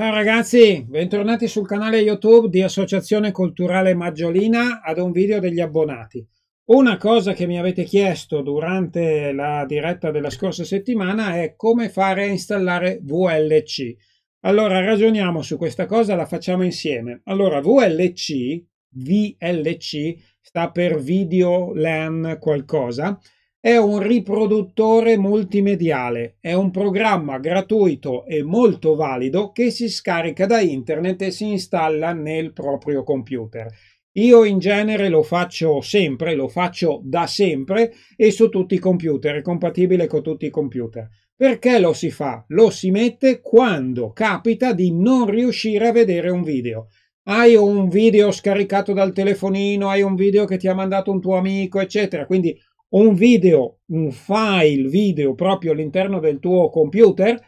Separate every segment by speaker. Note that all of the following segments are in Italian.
Speaker 1: Ciao ragazzi, bentornati sul canale YouTube di Associazione Culturale Maggiolina ad un video degli abbonati. Una cosa che mi avete chiesto durante la diretta della scorsa settimana è come fare a installare VLC. Allora ragioniamo su questa cosa, la facciamo insieme. Allora VLC, VLC sta per Video LAN qualcosa, è un riproduttore multimediale, è un programma gratuito e molto valido che si scarica da internet e si installa nel proprio computer. Io in genere lo faccio sempre, lo faccio da sempre e su tutti i computer, è compatibile con tutti i computer. Perché lo si fa? Lo si mette quando capita di non riuscire a vedere un video hai un video scaricato dal telefonino, hai un video che ti ha mandato un tuo amico, eccetera. Quindi un video, un file video proprio all'interno del tuo computer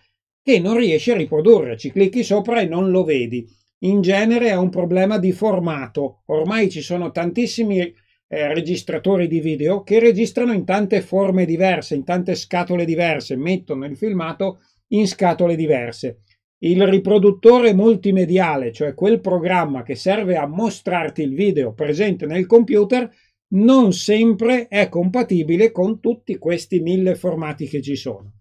Speaker 1: che non riesci a riprodurre, ci clicchi sopra e non lo vedi. In genere è un problema di formato, ormai ci sono tantissimi eh, registratori di video che registrano in tante forme diverse, in tante scatole diverse, mettono il filmato in scatole diverse. Il riproduttore multimediale, cioè quel programma che serve a mostrarti il video presente nel computer, non sempre è compatibile con tutti questi mille formati che ci sono.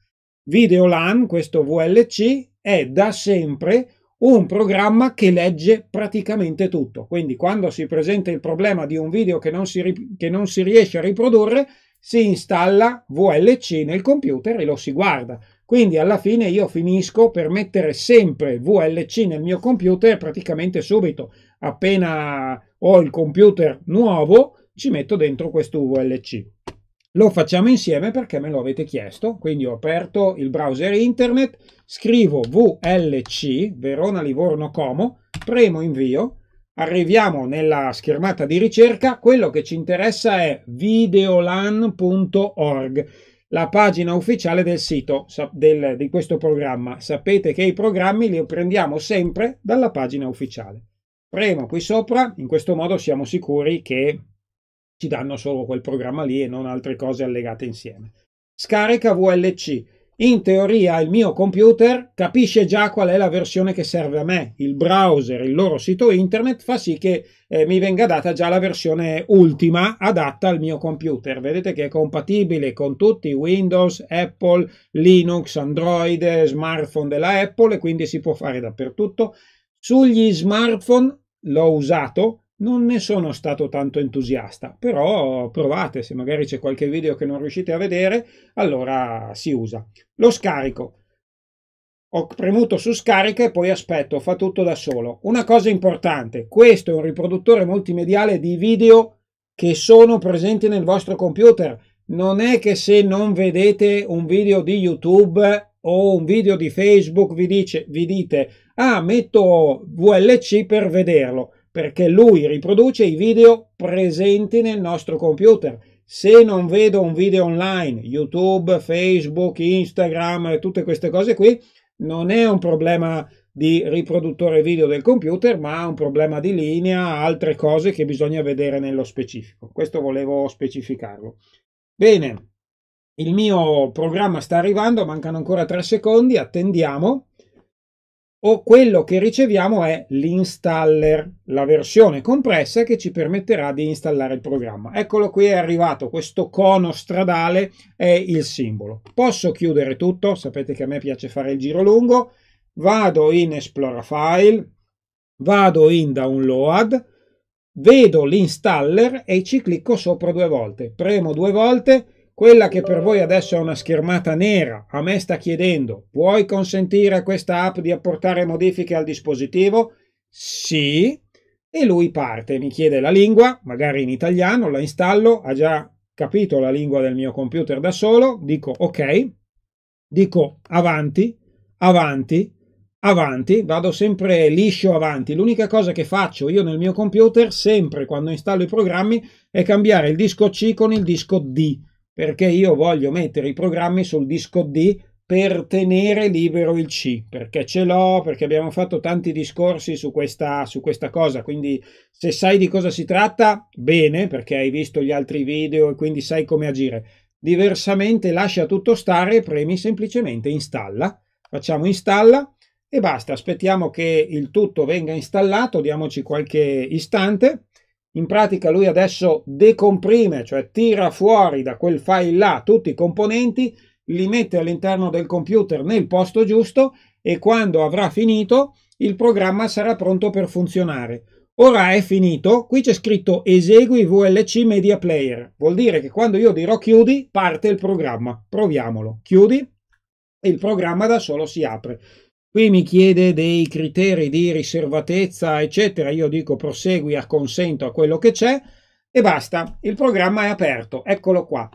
Speaker 1: Video LAN, questo VLC, è da sempre un programma che legge praticamente tutto. Quindi quando si presenta il problema di un video che non si, che non si riesce a riprodurre, si installa VLC nel computer e lo si guarda. Quindi alla fine io finisco per mettere sempre VLC nel mio computer praticamente subito, appena ho il computer nuovo ci metto dentro questo VLC. Lo facciamo insieme perché me lo avete chiesto, quindi ho aperto il browser internet, scrivo VLC, Verona Livorno Como, premo invio, arriviamo nella schermata di ricerca, quello che ci interessa è videolan.org, la pagina ufficiale del sito del, di questo programma. Sapete che i programmi li prendiamo sempre dalla pagina ufficiale. Premo qui sopra, in questo modo siamo sicuri che ci danno solo quel programma lì e non altre cose allegate insieme. Scarica VLC. In teoria il mio computer capisce già qual è la versione che serve a me. Il browser, il loro sito internet fa sì che eh, mi venga data già la versione ultima adatta al mio computer. Vedete che è compatibile con tutti Windows, Apple, Linux, Android, smartphone della Apple e quindi si può fare dappertutto. Sugli smartphone l'ho usato, non ne sono stato tanto entusiasta, però provate, se magari c'è qualche video che non riuscite a vedere, allora si usa. Lo scarico. Ho premuto su scarica e poi aspetto, fa tutto da solo. Una cosa importante, questo è un riproduttore multimediale di video che sono presenti nel vostro computer. Non è che se non vedete un video di YouTube o un video di Facebook vi, dice, vi dite ah metto VLC per vederlo perché lui riproduce i video presenti nel nostro computer. Se non vedo un video online, YouTube, Facebook, Instagram, tutte queste cose qui, non è un problema di riproduttore video del computer, ma un problema di linea, altre cose che bisogna vedere nello specifico. Questo volevo specificarlo. Bene, il mio programma sta arrivando, mancano ancora tre secondi, attendiamo o quello che riceviamo è l'installer, la versione compressa che ci permetterà di installare il programma. Eccolo qui è arrivato, questo cono stradale è il simbolo. Posso chiudere tutto, sapete che a me piace fare il giro lungo, vado in Explora File, vado in Download, vedo l'installer e ci clicco sopra due volte, premo due volte quella che per voi adesso è una schermata nera, a me sta chiedendo, puoi consentire a questa app di apportare modifiche al dispositivo? Sì. E lui parte, mi chiede la lingua, magari in italiano, la installo, ha già capito la lingua del mio computer da solo, dico ok, dico avanti, avanti, avanti, vado sempre liscio avanti. L'unica cosa che faccio io nel mio computer, sempre quando installo i programmi, è cambiare il disco C con il disco D perché io voglio mettere i programmi sul disco D per tenere libero il C, perché ce l'ho, perché abbiamo fatto tanti discorsi su questa, su questa cosa, quindi se sai di cosa si tratta, bene, perché hai visto gli altri video e quindi sai come agire. Diversamente lascia tutto stare e premi semplicemente installa. Facciamo installa e basta, aspettiamo che il tutto venga installato, diamoci qualche istante in pratica lui adesso decomprime, cioè tira fuori da quel file là tutti i componenti, li mette all'interno del computer nel posto giusto e quando avrà finito il programma sarà pronto per funzionare. Ora è finito, qui c'è scritto esegui VLC Media Player, vuol dire che quando io dirò chiudi parte il programma. Proviamolo, chiudi e il programma da solo si apre. Qui mi chiede dei criteri di riservatezza, eccetera. Io dico prosegui, acconsento a quello che c'è e basta. Il programma è aperto, eccolo qua.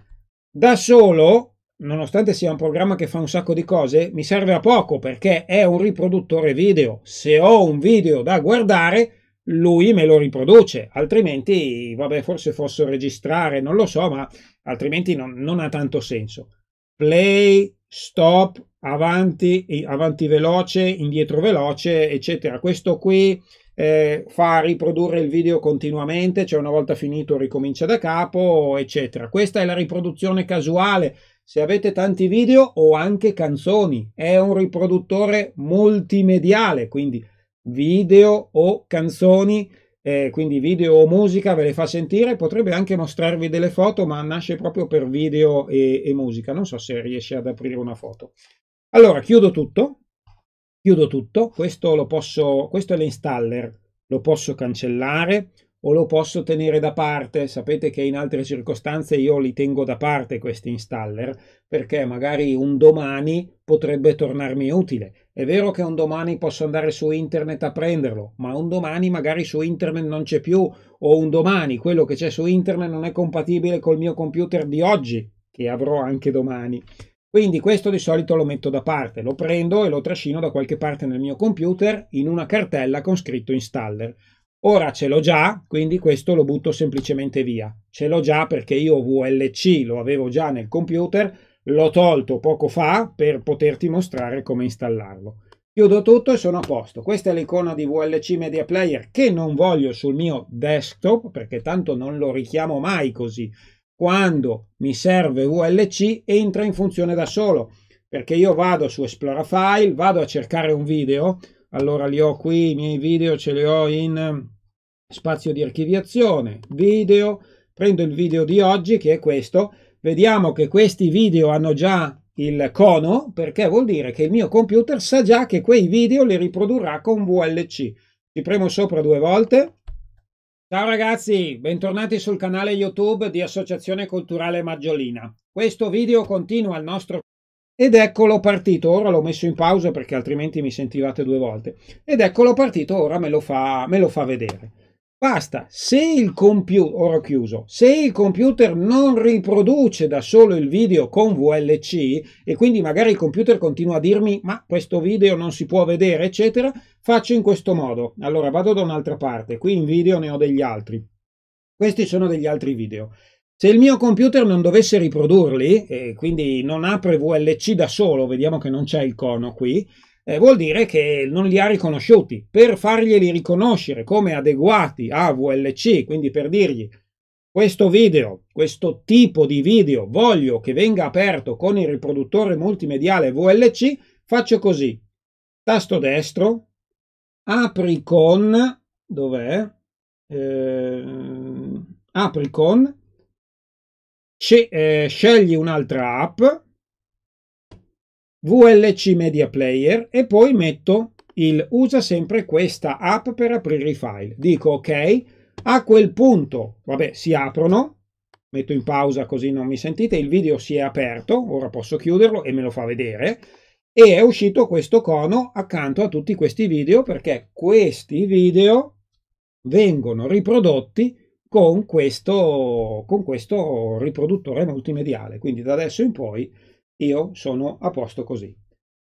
Speaker 1: Da solo, nonostante sia un programma che fa un sacco di cose, mi serve a poco perché è un riproduttore video. Se ho un video da guardare, lui me lo riproduce, altrimenti, vabbè, forse posso registrare, non lo so, ma altrimenti non, non ha tanto senso. Play, stop, avanti, avanti veloce, indietro veloce, eccetera. Questo qui eh, fa riprodurre il video continuamente, cioè una volta finito ricomincia da capo, eccetera. Questa è la riproduzione casuale. Se avete tanti video o anche canzoni, è un riproduttore multimediale, quindi video o canzoni, eh, quindi video o musica ve le fa sentire, potrebbe anche mostrarvi delle foto, ma nasce proprio per video e, e musica. Non so se riesce ad aprire una foto. Allora, chiudo tutto, chiudo tutto, questo, lo posso, questo è l'installer, lo posso cancellare o lo posso tenere da parte. Sapete che in altre circostanze io li tengo da parte questi installer perché magari un domani potrebbe tornarmi utile. È vero che un domani posso andare su internet a prenderlo, ma un domani magari su internet non c'è più o un domani quello che c'è su internet non è compatibile col mio computer di oggi che avrò anche domani. Quindi questo di solito lo metto da parte, lo prendo e lo trascino da qualche parte nel mio computer in una cartella con scritto installer. Ora ce l'ho già, quindi questo lo butto semplicemente via. Ce l'ho già perché io VLC lo avevo già nel computer, l'ho tolto poco fa per poterti mostrare come installarlo. Chiudo tutto e sono a posto. Questa è l'icona di VLC Media Player che non voglio sul mio desktop perché tanto non lo richiamo mai così quando mi serve VLC entra in funzione da solo perché io vado su esplora file vado a cercare un video allora li ho qui i miei video ce li ho in ehm, spazio di archiviazione video prendo il video di oggi che è questo vediamo che questi video hanno già il cono perché vuol dire che il mio computer sa già che quei video li riprodurrà con VLC ci premo sopra due volte Ciao ragazzi, bentornati sul canale YouTube di Associazione Culturale Maggiolina. Questo video continua il nostro... Ed eccolo partito, ora l'ho messo in pausa perché altrimenti mi sentivate due volte. Ed eccolo partito, ora me lo fa, me lo fa vedere. Basta, se il, computer, chiuso, se il computer, non riproduce da solo il video con VLC e quindi magari il computer continua a dirmi ma questo video non si può vedere eccetera, faccio in questo modo. Allora vado da un'altra parte, qui in video ne ho degli altri. Questi sono degli altri video. Se il mio computer non dovesse riprodurli e quindi non apre VLC da solo, vediamo che non c'è il cono qui, eh, vuol dire che non li ha riconosciuti. Per farglieli riconoscere come adeguati a VLC, quindi per dirgli questo video, questo tipo di video, voglio che venga aperto con il riproduttore multimediale VLC, faccio così. Tasto destro, apri con, dov'è? Ehm, eh, apri con, scegli un'altra app, VLC Media Player e poi metto il usa sempre questa app per aprire i file. Dico ok, a quel punto, vabbè, si aprono, metto in pausa così non mi sentite, il video si è aperto, ora posso chiuderlo e me lo fa vedere, e è uscito questo cono accanto a tutti questi video perché questi video vengono riprodotti con questo, con questo riproduttore multimediale, quindi da adesso in poi io sono a posto così.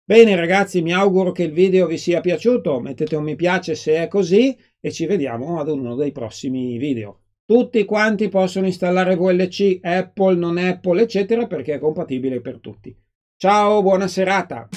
Speaker 1: Bene ragazzi, mi auguro che il video vi sia piaciuto, mettete un mi piace se è così e ci vediamo ad uno dei prossimi video. Tutti quanti possono installare VLC, Apple, non Apple, eccetera, perché è compatibile per tutti. Ciao, buona serata!